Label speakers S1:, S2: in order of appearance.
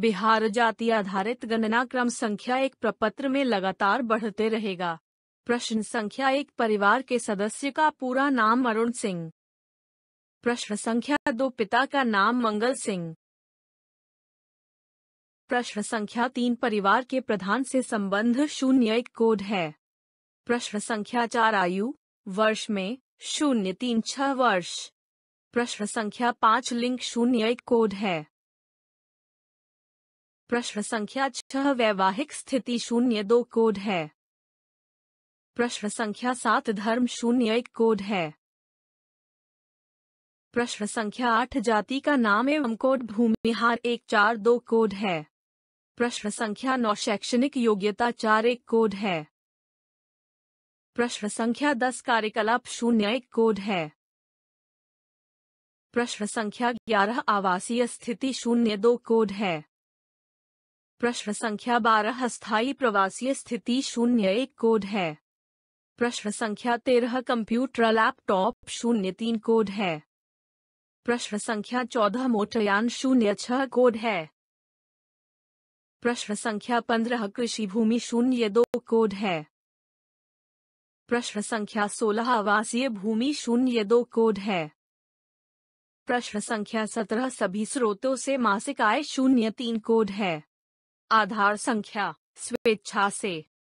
S1: बिहार जाति आधारित गणना क्रम संख्या एक प्रपत्र में लगातार बढ़ते रहेगा प्रश्न संख्या एक परिवार के सदस्य का पूरा नाम अरुण सिंह प्रश्न संख्या दो पिता का नाम मंगल सिंह प्रश्न संख्या तीन परिवार के प्रधान से संबंध शून्य एक कोड है प्रश्न संख्या चार आयु वर्ष में शून्य तीन छह वर्ष प्रश्न संख्या पाँच लिंक शून्य एक कोड है प्रश्न संख्या छह वैवाहिक स्थिति शून्य दो कोड है प्रश्न संख्या सात धर्म शून्य एक कोड है प्रश्न संख्या आठ जाति का नाम एवं कोड भूमिहार एक चार दो कोड है प्रश्न संख्या नौ शैक्षणिक योग्यता चार एक कोड है प्रश्न संख्या दस कार्यकलाप शून्य एक कोड है प्रश्न संख्या ग्यारह आवासीय स्थिति शून्य दो कोड है प्रश्न संख्या बारह स्थायी प्रवासी स्थिति शून्य एक कोड है प्रश्न संख्या तेरह कंप्यूटर लैपटॉप शून्य तीन कोड है प्रश्न संख्या चौदह मोटरयान शून्य छह कोड है प्रश्न संख्या पंद्रह कृषि भूमि शून्य दो कोड है प्रश्न संख्या सोलह आवासीय भूमि शून्य दो कोड है प्रश्न संख्या सत्रह सभी स्रोतों से मासिक आय शून्य तीन कोड है आधार संख्या स्वेच्छा से